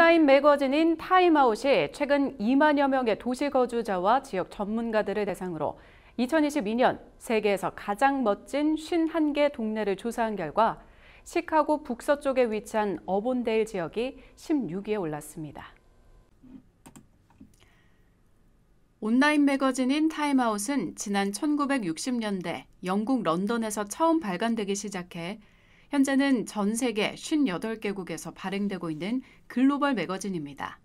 온라인 매거진인 타임아웃이 최근 2만여 명의 도시 거주자와 지역 전문가들을 대상으로 2022년 세계에서 가장 멋진 51개 동네를 조사한 결과 시카고 북서쪽에 위치한 어본데일 지역이 16위에 올랐습니다. 온라인 매거진인 타임아웃은 지난 1960년대 영국 런던에서 처음 발간되기 시작해 현재는 전 세계 58개국에서 발행되고 있는 글로벌 매거진입니다.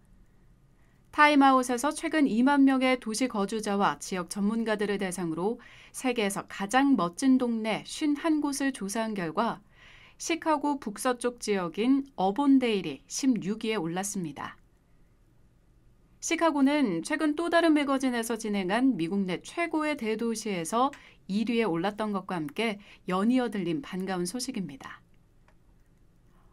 타임아웃에서 최근 2만 명의 도시 거주자와 지역 전문가들을 대상으로 세계에서 가장 멋진 동네 51곳을 조사한 결과 시카고 북서쪽 지역인 어본데일이 16위에 올랐습니다. 시카고는 최근 또 다른 매거진에서 진행한 미국 내 최고의 대도시에서 1위에 올랐던 것과 함께 연이어 들린 반가운 소식입니다.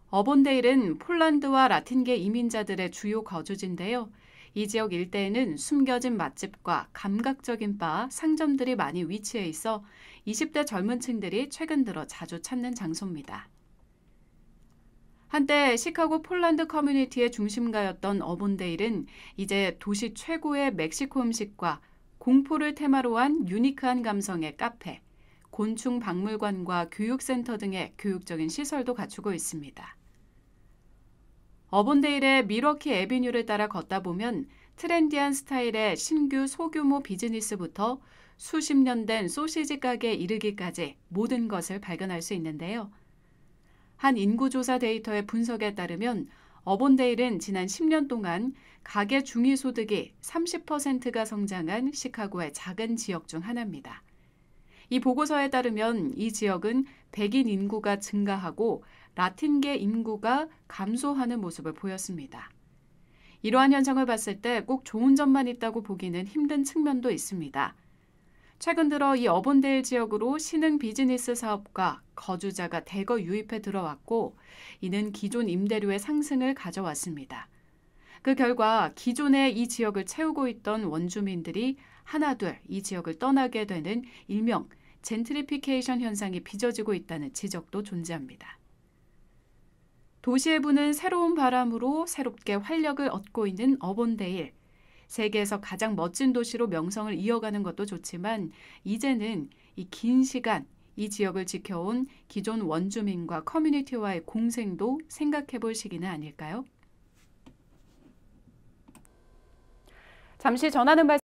어본데일은 폴란드와 라틴계 이민자들의 주요 거주지인데요. 이 지역 일대에는 숨겨진 맛집과 감각적인 바, 상점들이 많이 위치해 있어 20대 젊은 층들이 최근 들어 자주 찾는 장소입니다. 한때 시카고 폴란드 커뮤니티의 중심가였던 어본데일은 이제 도시 최고의 멕시코 음식과 공포를 테마로 한 유니크한 감성의 카페, 곤충 박물관과 교육센터 등의 교육적인 시설도 갖추고 있습니다. 어본데일의 미러키 에비뉴를 따라 걷다 보면 트렌디한 스타일의 신규 소규모 비즈니스부터 수십 년 된 소시지 가게에 이르기까지 모든 것을 발견할 수 있는데요. 한 인구조사 데이터의 분석에 따르면 어본데일은 지난 10년 동안 가계 중위소득이 30%가 성장한 시카고의 작은 지역 중 하나입니다. 이 보고서에 따르면 이 지역은 백인 인구가 증가하고 라틴계 인구가 감소하는 모습을 보였습니다. 이러한 현상을 봤을 때 꼭 좋은 점만 있다고 보기는 힘든 측면도 있습니다. 최근 들어 이 어본데일 지역으로 신흥 비즈니스 사업과 거주자가 대거 유입해 들어왔고 이는 기존 임대료의 상승을 가져왔습니다. 그 결과 기존에 이 지역을 채우고 있던 원주민들이 하나둘 이 지역을 떠나게 되는 일명 젠트리피케이션 현상이 빚어지고 있다는 지적도 존재합니다. 도시의 부는 새로운 바람으로 새롭게 활력을 얻고 있는 어본데일. 세계에서 가장 멋진 도시로 명성을 이어가는 것도 좋지만 이제는 이 긴 시간 이 지역을 지켜온 기존 원주민과 커뮤니티와의 공생도 생각해 볼 시기는 아닐까요? 잠시 전하는 말씀